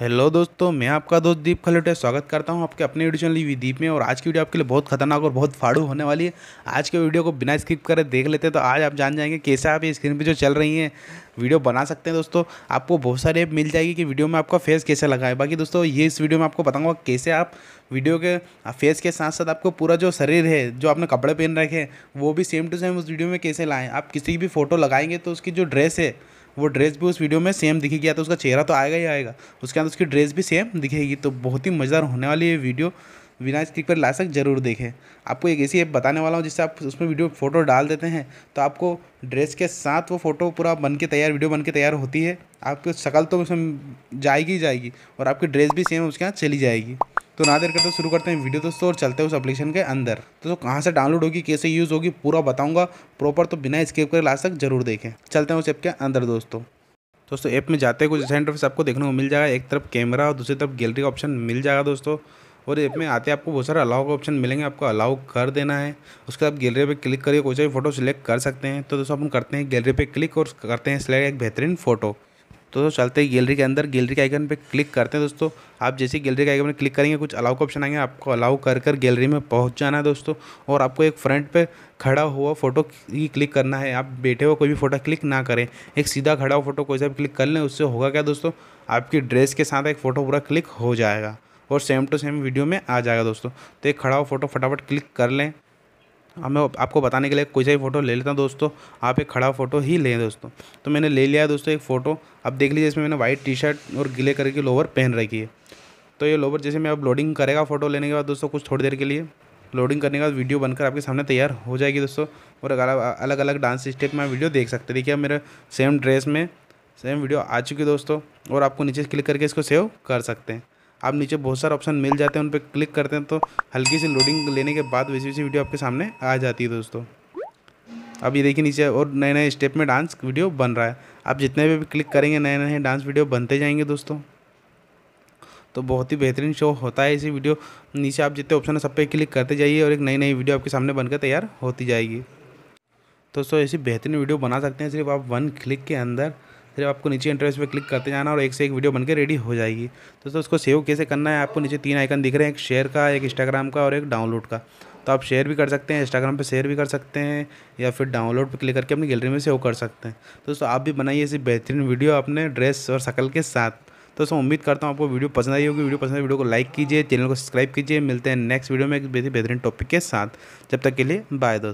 hello दोस्तों मैं आपका दोस्त दीप खलोटे स्वागत करता हूं आपके अपने यूट्यूब चैनल दीप में और आज की वीडियो आपके लिए बहुत खतरनाक और बहुत फाड़ू होने वाली है आज के वीडियो को बिना स्किप करे देख लेते हैं तो आज आप जान जाएंगे कैसे आप ये स्क्रीन पे जो चल रही हैं वीडियो बना सकते हैं दोस्तों आपको बहुत सारे ऐप मिल जाएगी कि वीडियो में आपका फेस कैसे लगा है बाकी दोस्तों ये इस वीडियो में आपको बताऊँगा कैसे आप वीडियो के फेस के साथ साथ आपको पूरा जो शरीर है जो आपने कपड़े पहन रखे हैं वो भी सेम टू सेम उस वीडियो में कैसे लाएँ आप किसी की भी फ़ोटो लगाएंगे तो उसकी जो ड्रेस है वो ड्रेस भी उस वीडियो में सेम दिखेगी या तो उसका चेहरा तो आएगा ही आएगा उसके बाद उसकी ड्रेस भी सेम दिखेगी तो बहुत ही मज़ेदार होने वाली है वीडियो बिना क्लिक पर ला सक जरूर देखें आपको एक ऐसी ऐप बताने वाला हूँ जिससे आप उसमें वीडियो फ़ोटो डाल देते हैं तो आपको ड्रेस के साथ वो फ़ोटो पूरा बन के तैयार वीडियो बन के तैयार होती है आपकी शक्ल तो उसमें जाएगी ही जाएगी और आपकी ड्रेस भी सेम उसके यहाँ चली जाएगी तो ना देर करते शुरू करते हैं वीडियो दोस्तों और चलते हैं उस एप्लीकेशन के अंदर तो, तो कहाँ से डाउनलोड होगी कैसे यूज़ होगी पूरा बताऊँगा प्रॉपर तो बिना स्केप कर लास्ट तक जरूर देखें चलते हैं उस ऐप के अंदर दोस्तों दोस्तों ऐप में जाते हैं कुछ सेंटर से आपको देखने को मिल जाएगा एक तरफ कैमरा और दूसरी तरफ गैलरी का ऑप्शन मिल जाएगा दोस्तों और ऐप में आते आपको बहुत सारे अलाउ का ऑप्शन मिलेंगे आपको अलाउ कर देना है उसके बाद गैलरी पे क्लिक करिए कोई सा भी फोटो सिलेक्ट कर सकते हैं तो दोस्तों अपन करते हैं गैलरी पे क्लिक और करते हैं सिलेक्ट एक बेहतरीन फोटो तो दोस्तों चलते हैं गैलरी के अंदर गैलरी के आइकन पे क्लिक करते हैं दोस्तों आप जैसे गैलरी के आइकन पर क्लिक करेंगे कुछ अलाउ का ऑप्शन आएंगे आपको अलाउ कर कर गैलरी में पहुंच जाना है दोस्तों और आपको एक फ्रंट पे खड़ा हुआ फोटो ही क्लिक करना है आप बैठे हुए कोई भी फोटो क्लिक ना करें एक सीधा खड़ा हुआ फोटो कोई सा क्लिक कर लें उससे होगा क्या दोस्तों आपकी ड्रेस के साथ एक फ़ोटो पूरा क्लिक हो जाएगा और सेम टू सेम वीडियो में आ जाएगा दोस्तों तो एक खड़ा हुआ फोटो फटाफट क्लिक कर लें हाँ, अब मैं आपको बताने के लिए कोई सा भी फ़ोटो ले लेता हूँ दोस्तों आप एक खड़ा फ़ोटो ही लें दोस्तों तो मैंने ले लिया दोस्तों एक फ़ोटो अब देख लीजिए इसमें मैंने वाइट टी शर्ट और गिले कलर की लोवर पहन रखी है तो ये लोवर जैसे मैं अब लोडिंग करेगा फ़ोटो लेने के बाद दोस्तों कुछ थोड़ी देर के लिए लोडिंग करने के बाद वीडियो बनकर आपके सामने तैयार हो जाएगी दोस्तों और अलग अलग डांस स्टेप में वीडियो देख सकते देखिए अब मेरे सेम ड्रेस में सेम वीडियो आ चुकी है दोस्तों और आपको नीचे क्लिक करके इसको सेव कर सकते हैं आप नीचे बहुत सारे ऑप्शन मिल जाते हैं उन पर क्लिक करते हैं तो हल्की सी लोडिंग लेने के बाद वैसी वैसी वीडियो आपके सामने आ जाती है दोस्तों अब ये देखिए नीचे और नए नए स्टेप में डांस वीडियो बन रहा है आप जितने भी क्लिक करेंगे नए नए डांस वीडियो बनते जाएंगे दोस्तों तो बहुत ही बेहतरीन शो होता है इसी वीडियो नीचे आप जितने ऑप्शन है सब पे क्लिक करते जाइए और एक नई नई वीडियो आपके सामने बनकर तैयार होती जाएगी दोस्तों ऐसी बेहतरीन वीडियो बना सकते हैं सिर्फ आप वन क्लिक के अंदर फिर आपको नीचे इंटरव्यू पर क्लिक करते जाना और एक से एक वीडियो बनकर रेडी हो जाएगी तो दोस्तों तो उसको सेव कैसे करना है आपको नीचे तीन आइकन दिख रहे हैं एक शेयर का एक इंस्टाग्राम का और एक डाउनलोड का तो आप शेयर भी कर सकते हैं इंस्टाग्राम पे शेयर भी कर सकते हैं या फिर डाउनलोड पे क्लिक करके अपनी गैलरी में सेव कर सकते हैं तो दोस्तों आप भी बनाइए ऐसी बेहतरीन वीडियो अपने ड्रेस और शकल के साथ तो दोस्तों उम्मीद करता हूँ आपको वीडियो पसंद आई होगी वीडियो पसंद आई वीडियो को लाइक कीजिए चैनल को सब्सक्राइब कीजिए मिलते हैं नेक्स्ट वीडियो में एक बेहतरीन टॉपिक के साथ जब तक के लिए बाय दोस्तों